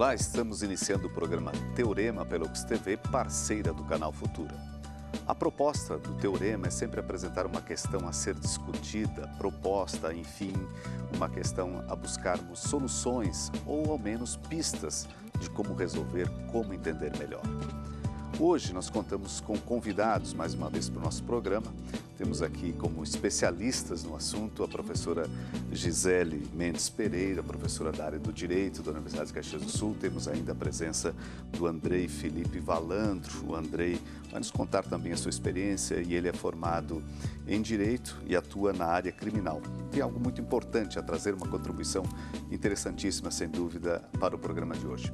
Olá, estamos iniciando o programa Teorema pela TV, parceira do canal Futura. A proposta do teorema é sempre apresentar uma questão a ser discutida, proposta, enfim, uma questão a buscarmos soluções ou ao menos pistas de como resolver, como entender melhor. Hoje nós contamos com convidados mais uma vez para o nosso programa. Temos aqui como especialistas no assunto a professora Gisele Mendes Pereira, professora da área do Direito da Universidade de Caxias do Sul. Temos ainda a presença do Andrei Felipe Valandro. O Andrei vai nos contar também a sua experiência e ele é formado em Direito e atua na área criminal. Tem algo muito importante a trazer, uma contribuição interessantíssima, sem dúvida, para o programa de hoje.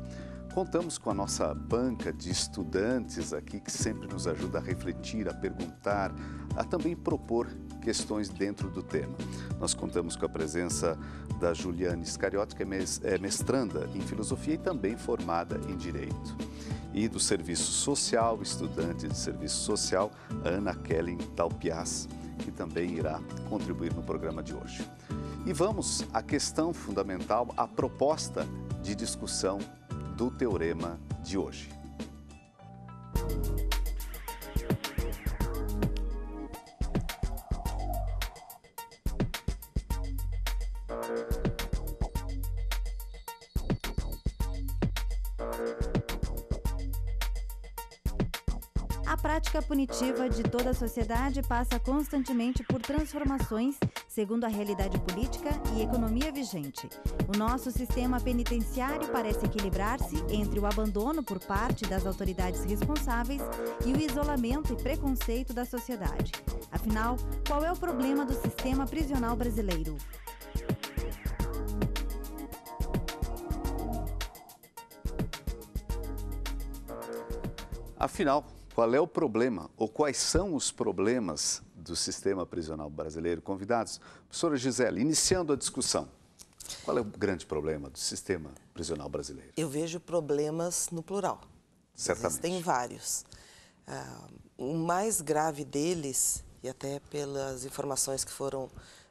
Contamos com a nossa banca de estudantes aqui que sempre nos ajuda a refletir, a perguntar, a também propor questões dentro do tema. Nós contamos com a presença da Juliane Scariotti, que é, é mestranda em filosofia e também formada em direito. E do serviço social, estudante de serviço social, Ana Kellen Talpias, que também irá contribuir no programa de hoje. E vamos à questão fundamental, à proposta de discussão do teorema de hoje. A prática punitiva de toda a sociedade passa constantemente por transformações segundo a realidade política e economia vigente. O nosso sistema penitenciário parece equilibrar-se entre o abandono por parte das autoridades responsáveis e o isolamento e preconceito da sociedade. Afinal, qual é o problema do sistema prisional brasileiro? Afinal, qual é o problema ou quais são os problemas do sistema prisional brasileiro, convidados. Professora Gisele, iniciando a discussão, qual é o grande problema do sistema prisional brasileiro? Eu vejo problemas no plural. Certamente. Tem vários. Ah, o mais grave deles, e até pelas informações que foram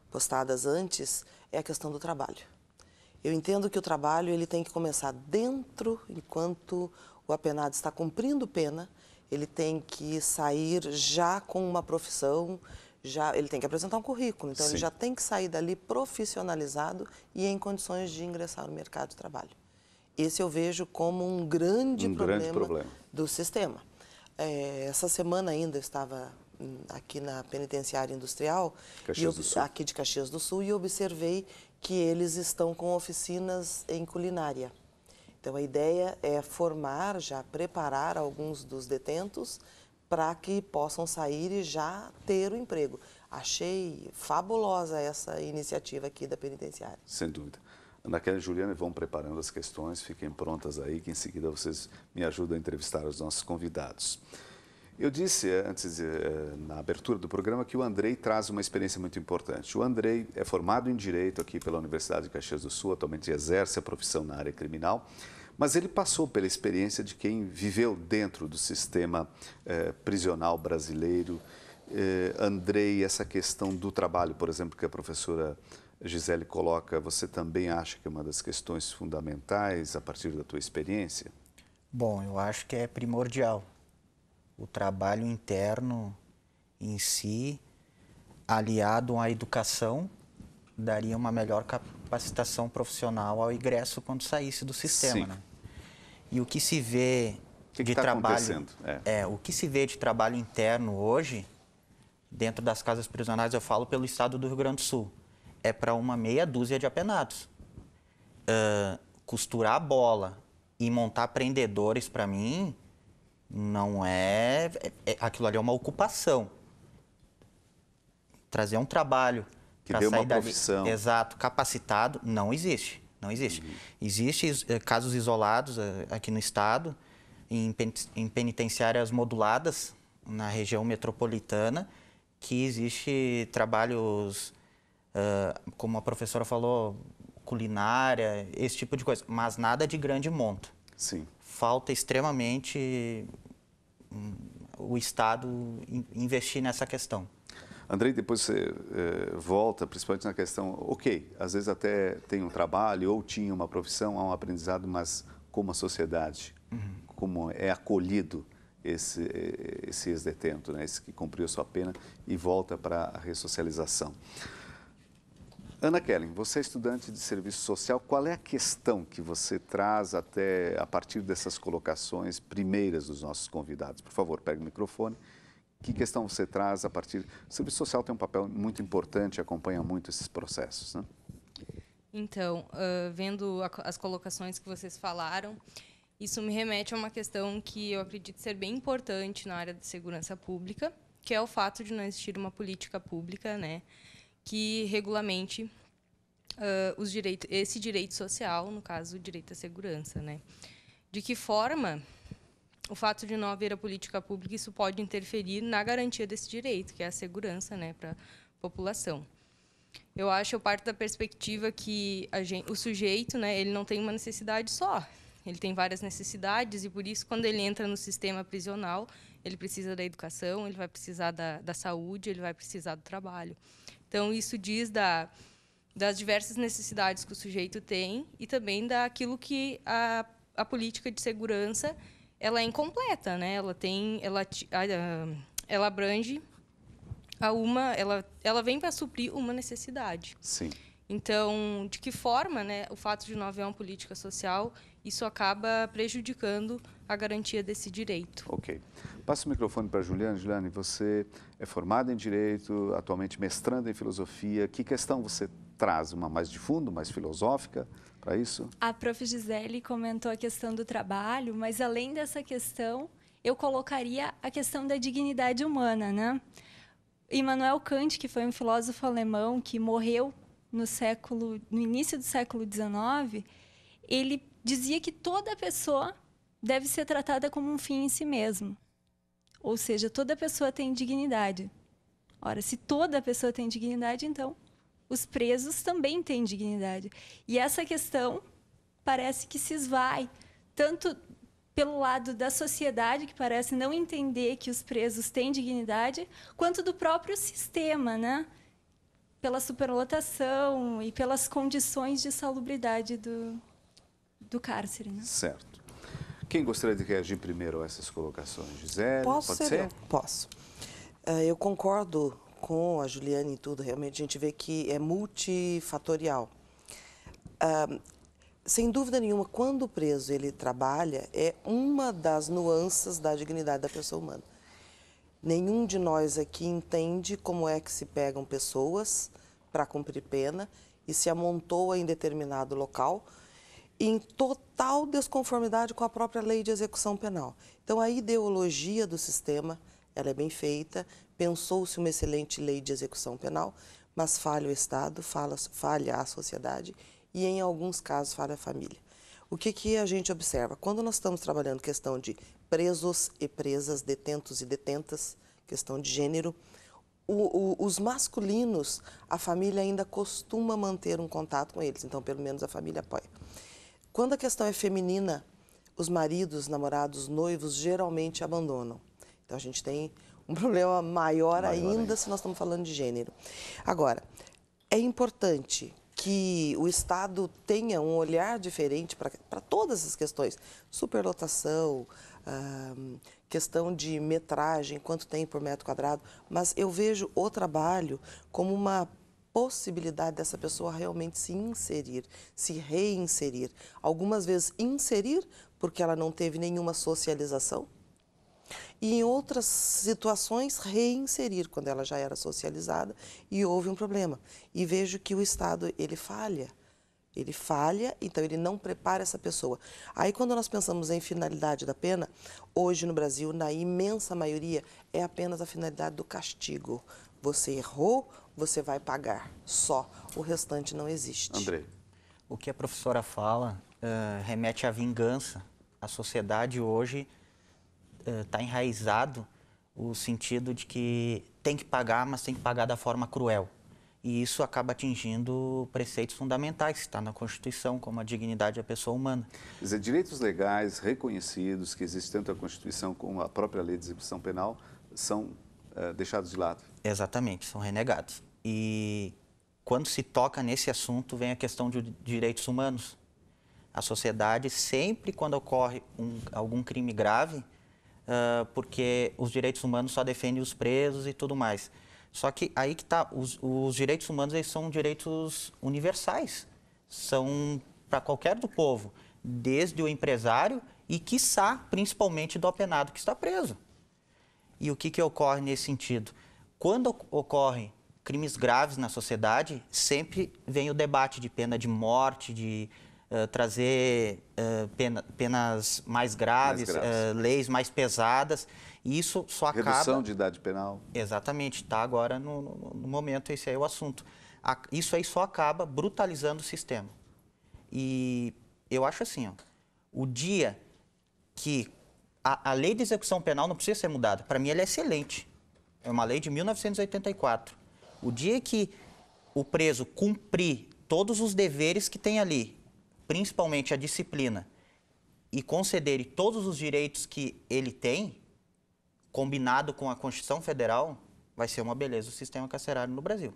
postadas antes, é a questão do trabalho. Eu entendo que o trabalho ele tem que começar dentro, enquanto o apenado está cumprindo pena, ele tem que sair já com uma profissão, já ele tem que apresentar um currículo, então Sim. ele já tem que sair dali profissionalizado e em condições de ingressar no mercado de trabalho. Esse eu vejo como um grande, um problema, grande problema, do sistema. É, essa semana ainda eu estava hum, aqui na penitenciária industrial, e, aqui de Caxias do Sul, e observei que eles estão com oficinas em culinária. Então a ideia é formar, já preparar alguns dos detentos para que possam sair e já ter o emprego. Achei fabulosa essa iniciativa aqui da penitenciária. Sem dúvida. Ana Kelly e Juliana vão preparando as questões, fiquem prontas aí, que em seguida vocês me ajudam a entrevistar os nossos convidados. Eu disse antes, eh, na abertura do programa, que o Andrei traz uma experiência muito importante. O Andrei é formado em Direito aqui pela Universidade de Caxias do Sul, atualmente exerce a profissão na área criminal, mas ele passou pela experiência de quem viveu dentro do sistema eh, prisional brasileiro. Eh, Andrei, essa questão do trabalho, por exemplo, que a professora Gisele coloca, você também acha que é uma das questões fundamentais a partir da tua experiência? Bom, eu acho que é primordial o trabalho interno em si, aliado à educação, daria uma melhor capacitação profissional ao ingresso quando saísse do sistema. Né? E o que se vê que de que tá trabalho é. é. o que se vê de trabalho interno hoje dentro das casas prisionais, eu falo pelo estado do Rio Grande do Sul, é para uma meia dúzia de apenados. Uh, costurar a bola e montar prendedores para mim não é, é, é, aquilo ali é uma ocupação. Trazer um trabalho que dê uma profissão. exato, capacitado, não existe. Não existe. Uhum. Existem eh, casos isolados eh, aqui no estado, em penitenciárias moduladas na região metropolitana, que existe trabalhos, eh, como a professora falou, culinária, esse tipo de coisa, mas nada de grande monto. Sim. Falta extremamente o Estado investir nessa questão. Andrei, depois você eh, volta, principalmente na questão, ok, às vezes até tem um trabalho ou tinha uma profissão, há um aprendizado, mas como a sociedade, uhum. como é acolhido esse, eh, esse ex-detento, né, esse que cumpriu a sua pena e volta para a ressocialização. Ana Kellen, você é estudante de serviço social, qual é a questão que você traz até a partir dessas colocações primeiras dos nossos convidados? Por favor, pegue o microfone. Que questão você traz a partir. O serviço social tem um papel muito importante, acompanha muito esses processos, né? Então, uh, vendo a, as colocações que vocês falaram, isso me remete a uma questão que eu acredito ser bem importante na área de segurança pública, que é o fato de não existir uma política pública, né? que regulamente uh, os direitos, esse direito social, no caso, o direito à segurança. Né? De que forma o fato de não haver a política pública, isso pode interferir na garantia desse direito, que é a segurança né, para a população. Eu acho, eu parto da perspectiva que gente, o sujeito né, ele não tem uma necessidade só, ele tem várias necessidades e por isso quando ele entra no sistema prisional ele precisa da educação ele vai precisar da, da saúde ele vai precisar do trabalho então, isso diz da, das diversas necessidades que o sujeito tem e também daquilo que a, a política de segurança ela é incompleta, né? Ela tem, ela, ela abrange a uma, ela, ela vem para suprir uma necessidade. Sim. Então, de que forma né, o fato de não haver uma política social, isso acaba prejudicando a garantia desse direito. Ok. Passo o microfone para a Juliana Juliane, você é formada em Direito, atualmente mestrando em Filosofia. Que questão você traz? Uma mais de fundo, mais filosófica para isso? A prof. Gisele comentou a questão do trabalho, mas além dessa questão, eu colocaria a questão da dignidade humana, né? Immanuel Kant, que foi um filósofo alemão que morreu no século, no início do século XIX, ele dizia que toda pessoa deve ser tratada como um fim em si mesmo. Ou seja, toda pessoa tem dignidade. Ora, se toda pessoa tem dignidade, então os presos também têm dignidade. E essa questão parece que se esvai tanto pelo lado da sociedade que parece não entender que os presos têm dignidade, quanto do próprio sistema, né? pela superlotação e pelas condições de salubridade do, do cárcere. Né? Certo. Quem gostaria de reagir primeiro a essas colocações? Gisele? Posso pode ser? ser? Posso. É, eu concordo com a Juliane e tudo. Realmente a gente vê que é multifatorial. É, sem dúvida nenhuma, quando o preso ele trabalha, é uma das nuances da dignidade da pessoa humana. Nenhum de nós aqui entende como é que se pegam pessoas para cumprir pena e se amontoa em determinado local em total desconformidade com a própria lei de execução penal. Então a ideologia do sistema, ela é bem feita, pensou-se uma excelente lei de execução penal, mas falha o Estado, falha, falha a sociedade e em alguns casos falha a família. O que, que a gente observa? Quando nós estamos trabalhando questão de presos e presas, detentos e detentas, questão de gênero. O, o, os masculinos, a família ainda costuma manter um contato com eles, então pelo menos a família apoia. Quando a questão é feminina, os maridos, namorados, noivos geralmente abandonam. Então a gente tem um problema maior, maior ainda se nós estamos falando de gênero. Agora, é importante que o Estado tenha um olhar diferente para todas as questões, superlotação, questão de metragem, quanto tem por metro quadrado, mas eu vejo o trabalho como uma possibilidade dessa pessoa realmente se inserir, se reinserir. Algumas vezes inserir porque ela não teve nenhuma socialização e em outras situações reinserir quando ela já era socializada e houve um problema. E vejo que o Estado ele falha ele falha, então ele não prepara essa pessoa. Aí quando nós pensamos em finalidade da pena, hoje no Brasil, na imensa maioria, é apenas a finalidade do castigo. Você errou, você vai pagar. Só. O restante não existe. André, O que a professora fala uh, remete à vingança. A sociedade hoje está eh, uh, enraizado o sentido de que tem que pagar, mas tem que pagar da forma cruel. E isso acaba atingindo preceitos fundamentais, que está na Constituição, como a dignidade da pessoa humana. Quer dizer, direitos legais reconhecidos, que existem tanto na Constituição como a própria lei de exibição penal, são eh, deixados de lado. Exatamente, são renegados. E quando se toca nesse assunto, vem a questão de direitos humanos. A sociedade, sempre quando ocorre um, algum crime grave, uh, porque os direitos humanos só defendem os presos e tudo mais só que aí que está, os, os, direitos humanos eles são direitos universais, são para qualquer do povo, desde o empresário e, quiçá, principalmente do apenado que está preso. E o que, que ocorre nesse sentido? Quando ocorrem crimes graves na sociedade, sempre vem o debate de pena de morte, de eh, trazer uh, pena, penas mais graves, mais graves. Uh, leis mais pesadas. E isso só acaba... Redução de idade penal. Exatamente, está agora no, no, no, momento, esse é o assunto. A, isso aí só acaba brutalizando o sistema. E eu acho assim, ó, o dia que a, a lei de execução penal não precisa ser mudada, para mim ela é excelente. É uma lei de 1984. O dia que o preso cumprir todos os deveres que tem ali principalmente a disciplina, e conceder todos os direitos que ele tem, combinado com a Constituição Federal, vai ser uma beleza o sistema carcerário no Brasil.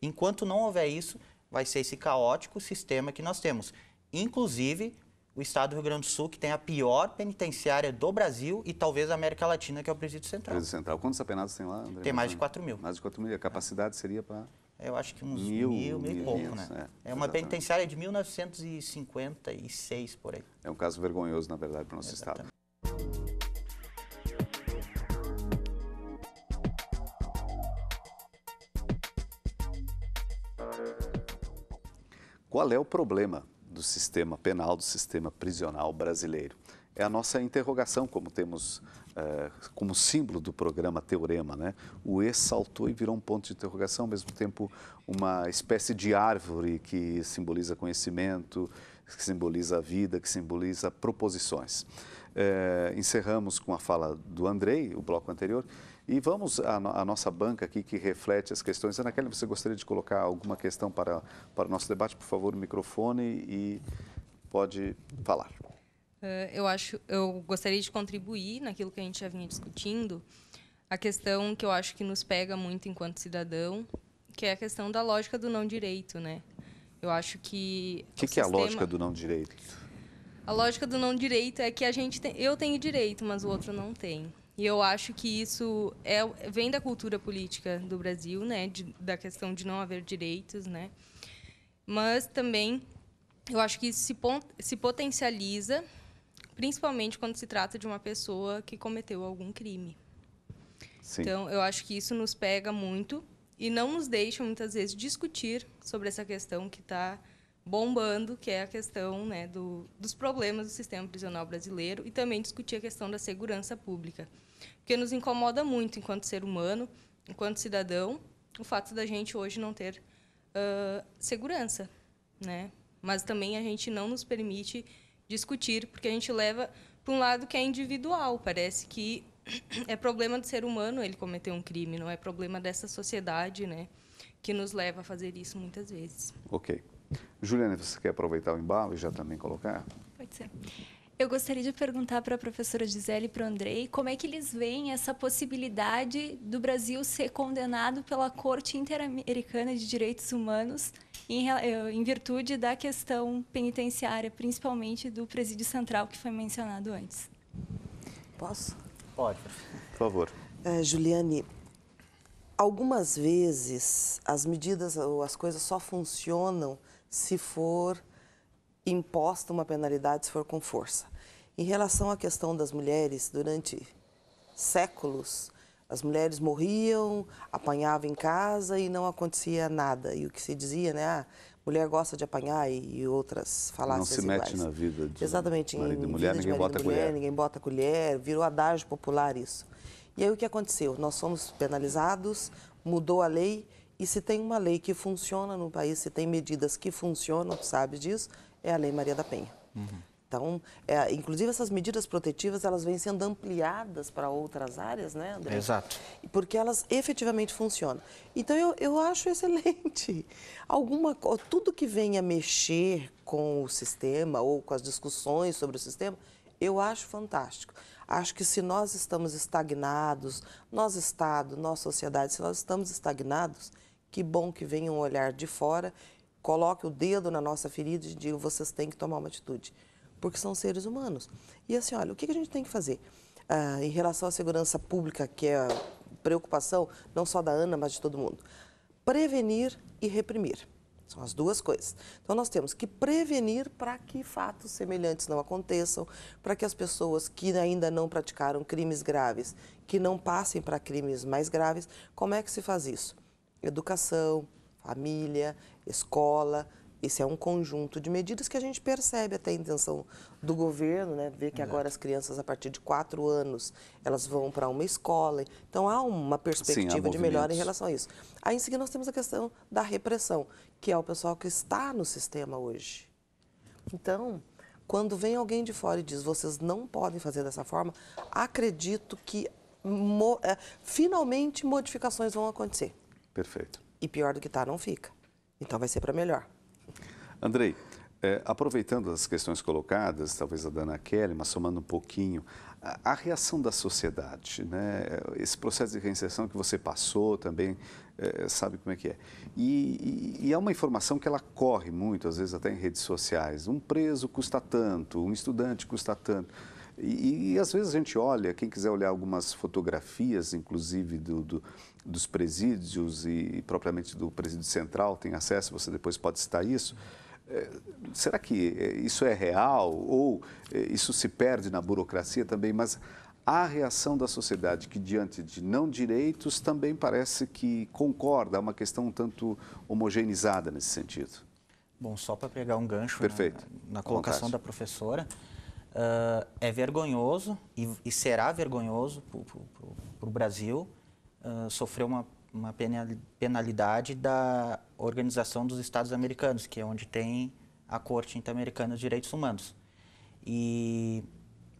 Enquanto não houver isso, vai ser esse caótico sistema que nós temos. Inclusive, o estado do Rio Grande do Sul, que tem a pior penitenciária do Brasil e talvez da América Latina, que é o Presídio Central. Presídio Central. Quantos apenados tem lá, André? Tem mais de 4 mil. Mais de 4 mil. A capacidade seria para eu acho que uns mil, mil, mil e pouco, né? É, é uma exatamente. penitenciária de 1956, por aí. É um caso vergonhoso, na verdade, para o nosso exatamente. Estado. Qual é o problema do sistema penal, do sistema prisional brasileiro? é a nossa interrogação, como temos é, como símbolo do programa Teorema, né? O E saltou e virou um ponto de interrogação, ao mesmo tempo uma espécie de árvore que simboliza conhecimento, que simboliza a vida, que simboliza proposições. É, encerramos com a fala do Andrei, o bloco anterior, e vamos à, no, à nossa banca aqui que reflete as questões. Ana Kelly, você gostaria de colocar alguma questão para, para o nosso debate? Por favor, o microfone e pode falar. Eh, eu acho, eu gostaria de contribuir naquilo que a gente já vinha discutindo, a questão que eu acho que nos pega muito enquanto cidadão, que é a questão da lógica do não direito, né? Eu acho que o que, que sistema... é a lógica do não direito? A lógica do não direito é que a gente tem... eu tenho direito, mas o outro não tem. E eu acho que isso é, vem da cultura política do Brasil, né? De, da questão de não haver direitos, né? Mas também eu acho que isso se, se potencializa principalmente quando se trata de uma pessoa que cometeu algum crime. Sim. Então, eu acho que isso nos pega muito e não nos deixa muitas vezes discutir sobre essa questão que está bombando, que é a questão né, do, dos problemas do sistema prisional brasileiro e também discutir a questão da segurança pública, porque nos incomoda muito enquanto ser humano, enquanto cidadão, o fato da gente hoje não ter uh, segurança, né? Mas também a gente não nos permite discutir, porque a gente leva para um lado que é individual. Parece que é problema do ser humano ele cometer um crime, não é problema dessa sociedade, né? Que nos leva a fazer isso muitas vezes. Ok. Juliana, você quer aproveitar o embalo e já também colocar? Pode ser. Eu gostaria de perguntar para a professora Gisele e para o Andrei como é que eles veem essa possibilidade do Brasil ser condenado pela Corte Interamericana de Direitos Humanos em, eh, em virtude da questão penitenciária, principalmente do presídio central que foi mencionado antes. Posso? Pode. Por favor. Uh, Juliane, algumas vezes as medidas ou as coisas só funcionam se for imposta uma penalidade se for com força. Em relação à questão das mulheres, durante séculos, as mulheres morriam, apanhavam em casa e não acontecia nada. E o que se dizia, né? Ah, mulher gosta de apanhar e, outras falácias iguais. Não se mete iguais. na vida de Exatamente, em, mulher, ninguém bota mulher, colher. Ninguém bota colher, virou adágio popular isso. E aí o que aconteceu? Nós fomos penalizados, mudou a lei e se tem uma lei que funciona no país, se tem medidas que funcionam, sabe disso, é a Lei Maria da Penha. Uhum. Então, é, inclusive essas medidas protetivas, elas vêm sendo ampliadas para outras áreas, né, André? Exato. Porque elas efetivamente funcionam. Então, eu, eu acho excelente. Alguma, tudo que venha mexer com o sistema ou com as discussões sobre o sistema, eu acho fantástico. Acho que se nós estamos estagnados, nós Estado, nós sociedade, se nós estamos estagnados, que bom que venha um olhar de fora coloque o dedo na nossa ferida e diga, vocês têm que tomar uma atitude, porque são seres humanos. E assim, olha, o que a gente tem que fazer? Ah, em relação à segurança pública, que é a preocupação não só da Ana, mas de todo mundo. Prevenir e reprimir. São as duas coisas. Então, nós temos que prevenir para que fatos semelhantes não aconteçam, para que as pessoas que ainda não praticaram crimes graves, que não passem para crimes mais graves, como é que se faz isso? Educação, família, escola. Esse é um conjunto de medidas que a gente percebe até a intenção do governo, né? Ver que agora as crianças, a partir de quatro anos, elas vão para uma escola. Então, há uma perspectiva Sim, há de melhora em relação a isso. Aí, em seguida, nós temos a questão da repressão, que é o pessoal que está no sistema hoje. Então, quando vem alguém de fora e diz, vocês não podem fazer dessa forma, acredito que mo eh, finalmente modificações vão acontecer. Perfeito. E pior do que está, não fica. Então vai ser para melhor. Andrei, é, aproveitando as questões colocadas, talvez a Dana Kelly, mas somando um pouquinho, a, a, reação da sociedade, né? esse processo de reinserção que você passou também, é, sabe como é que é. E, e, e, é uma informação que ela corre muito, às vezes até em redes sociais. Um preso custa tanto, um estudante custa tanto. E, e às vezes a gente olha, quem quiser olhar algumas fotografias, inclusive do, do dos presídios e propriamente do presídio central tem acesso, você depois pode citar isso. É, será que é, isso é real ou é, isso se perde na burocracia também? Mas a reação da sociedade que diante de não direitos também parece que concorda, é uma questão um tanto homogeneizada nesse sentido. Bom, só para pegar um gancho Perfeito. Na, na colocação da professora, uh, é vergonhoso e, e será vergonhoso para o Brasil sofreu uma, uma penalidade da Organização dos Estados Americanos, que é onde tem a Corte Interamericana de Direitos Humanos. E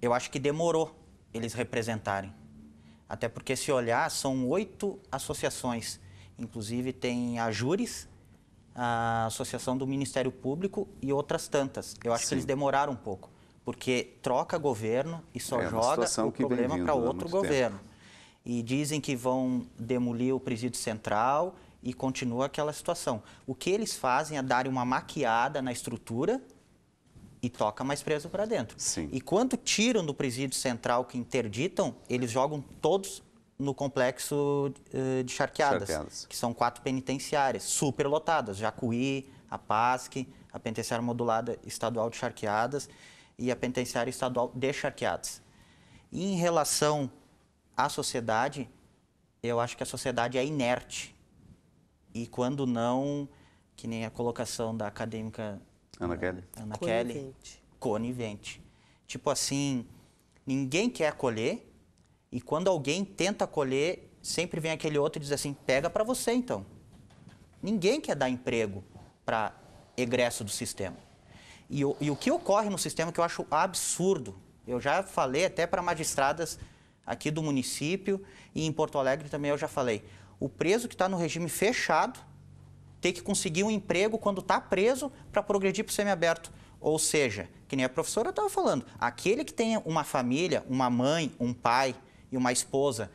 eu acho que demorou eles representarem. Até porque, se olhar, são oito associações. Inclusive, tem a Júris, a Associação do Ministério Público e outras tantas. Eu acho Sim. que eles demoraram um pouco, porque troca governo e só é joga o problema para outro governo. Tempo e dizem que vão demolir o presídio central e continua aquela situação. O que eles fazem é dar uma maquiada na estrutura e toca mais preso para dentro. Sim. E quando tiram do presídio central que interditam, eles jogam todos no complexo uh, de charqueadas, charqueadas, que são quatro penitenciárias superlotadas, Jacuí, a Pasque a penitenciária modulada estadual de charqueadas e a penitenciária estadual de charqueadas. E em relação a sociedade, eu acho que a sociedade é inerte. E quando não, que nem a colocação da acadêmica Ana Kelly. Ana Kelly. Conivente. Tipo assim, ninguém quer acolher e quando alguém tenta acolher, sempre vem aquele outro e diz assim: pega para você então. Ninguém quer dar emprego para egresso do sistema. E o, e o que ocorre no sistema que eu acho absurdo, eu já falei até para magistradas aqui do município e em Porto Alegre também eu já falei. O preso que está no regime fechado tem que conseguir um emprego quando está preso para progredir para o semiaberto. Ou seja, que nem a professora estava falando, aquele que tem uma família, uma mãe, um pai e uma esposa,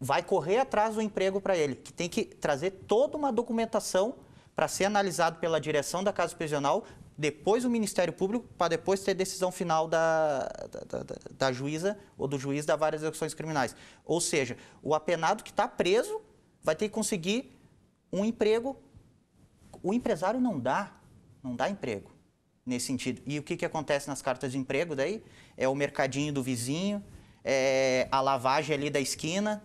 vai correr atrás do emprego para ele, que tem que trazer toda uma documentação para ser analisado pela direção da casa prisional depois o Ministério Público, para depois ter decisão final da, da, da, da juíza ou do juiz da várias execuções criminais. Ou seja, o apenado que está preso vai ter que conseguir um emprego. O empresário não dá, não dá emprego nesse sentido. E o que, que acontece nas cartas de emprego daí? É o mercadinho do vizinho, é a lavagem ali da esquina.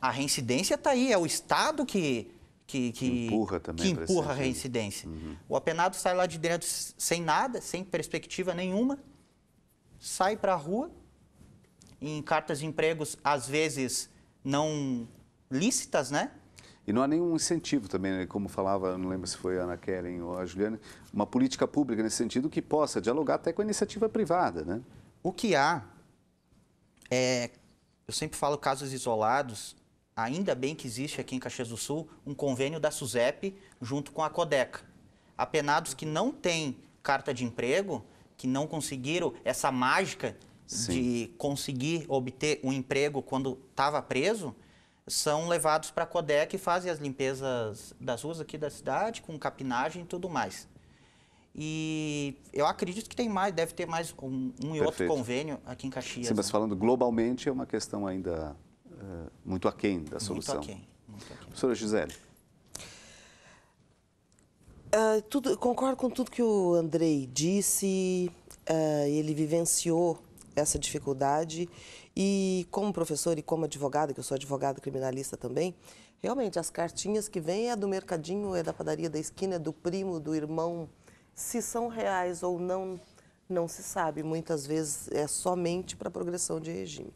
A reincidência está aí, é o Estado que que, que empurra, também que empurra a reincidência. Uhum. O apenado sai lá de dentro sem nada, sem perspectiva nenhuma, sai para a rua, em cartas de empregos, às vezes não lícitas, né? E não há nenhum incentivo também, né? como falava, não lembro se foi a Ana Kellen ou a Juliana, uma política pública nesse sentido que possa dialogar até com a iniciativa privada, né? O que há é, eu sempre falo casos isolados Ainda bem que existe aqui em Caxias do Sul um convênio da SUSEP junto com a CODECA. Apenados que não têm carta de emprego, que não conseguiram essa mágica Sim. de conseguir obter um emprego quando estava preso, são levados para a CODECA e fazem as limpezas das ruas aqui da cidade, com capinagem e tudo mais. E eu acredito que tem mais, deve ter mais um, um e outro convênio aqui em Caxias. Sim, mas né? falando globalmente, é uma questão ainda eh, muito aquém da solução. Muito aquém. Muito aquém. Professora Gisele. Uh, tudo, concordo com tudo que o Andrei disse, uh, ele vivenciou essa dificuldade e como professor e como advogada, que eu sou advogada criminalista também, realmente as cartinhas que vêm é do mercadinho, é da padaria da esquina, é do primo, do irmão, se são reais ou não, não se sabe. Muitas vezes é somente para progressão de regime.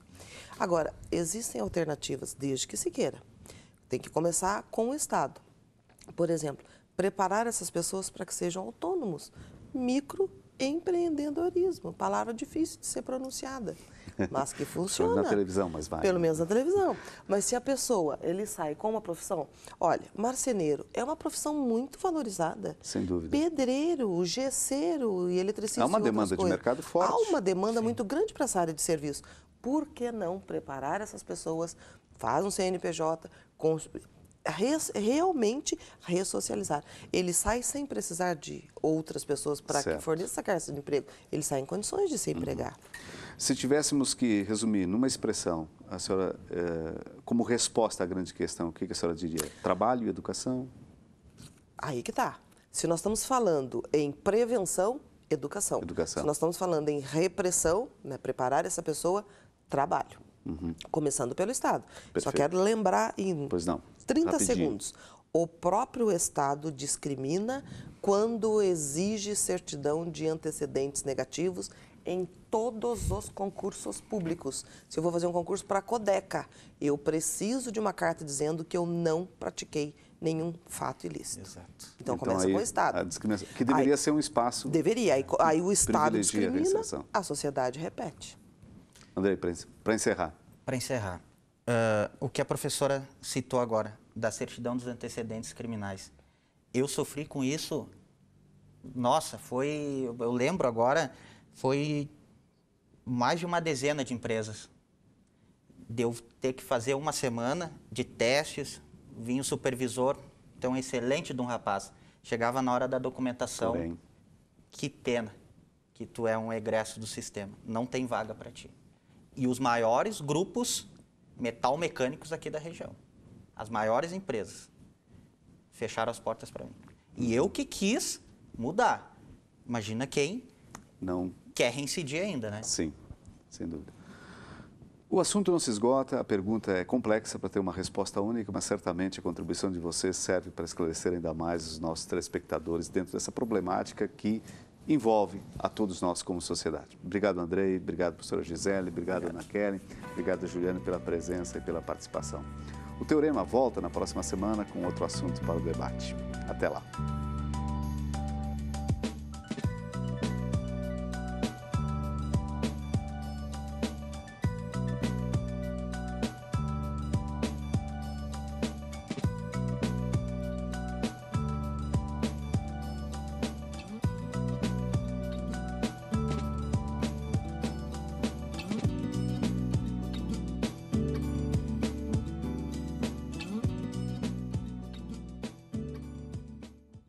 Agora, existem alternativas desde que se queira. Tem que começar com o Estado. Por exemplo, preparar essas pessoas para que sejam autônomos, microempreendedorismo, palavra difícil de ser pronunciada, mas que funciona. na televisão, mas vai. Pelo né? menos na televisão. Mas se a pessoa, ele sai com uma profissão, olha, marceneiro é uma profissão muito valorizada. Sem dúvida. Pedreiro, gesseiro e eletricista. Há uma demanda coisas. de mercado forte. Há uma demanda Sim. muito grande para essa área de serviço. Por que não preparar essas pessoas? Faz um CNPJ, Res, realmente ressocializar. Ele sai sem precisar de outras pessoas para que forneça essa carta de emprego. Ele sai em condições de se empregar. Uhum. Se tivéssemos que resumir numa expressão, a senhora, eh, como resposta à grande questão, o que a senhora diria? Trabalho e educação? Aí que está. Se nós estamos falando em prevenção, educação. educação. Se nós estamos falando em repressão, né, preparar essa pessoa, trabalho. Uhum. Começando pelo Estado. Perfeito. Só quero lembrar em pois não. 30 Rapidinho. segundos. O próprio Estado discrimina quando exige certidão de antecedentes negativos em todos os concursos públicos. Se eu vou fazer um concurso para a Codeca, eu preciso de uma carta dizendo que eu não pratiquei nenhum fato ilícito. Exato. Então, então começa aí, com o Estado. A discriminação, que deveria aí, ser um espaço. Deveria. Aí, aí o Estado discrimina, a, a sociedade repete. Andrei, para encerrar. Para encerrar, uh, o que a professora citou agora, da certidão dos antecedentes criminais. Eu sofri com isso, nossa, foi, eu lembro agora, foi mais de uma dezena de empresas. Deu de ter que fazer uma semana de testes, vinha o supervisor, então excelente de um rapaz. Chegava na hora da documentação. Também. Que pena que tu é um egresso do sistema, não tem vaga para ti e os maiores grupos metal mecânicos aqui da região. As maiores empresas fecharam as portas para mim. E eu que quis mudar. Imagina quem não quer reincidir ainda, né? Sim, sem dúvida. O assunto não se esgota, a pergunta é complexa para ter uma resposta única, mas certamente a contribuição de vocês serve para esclarecer ainda mais os nossos telespectadores dentro dessa problemática que envolve a todos nós como sociedade. Obrigado, Andrei, obrigado, professora Gisele, obrigado, obrigado. Ana Kelly, obrigado, Juliana, pela presença e pela participação. O Teorema volta na próxima semana com outro assunto para o debate. Até lá!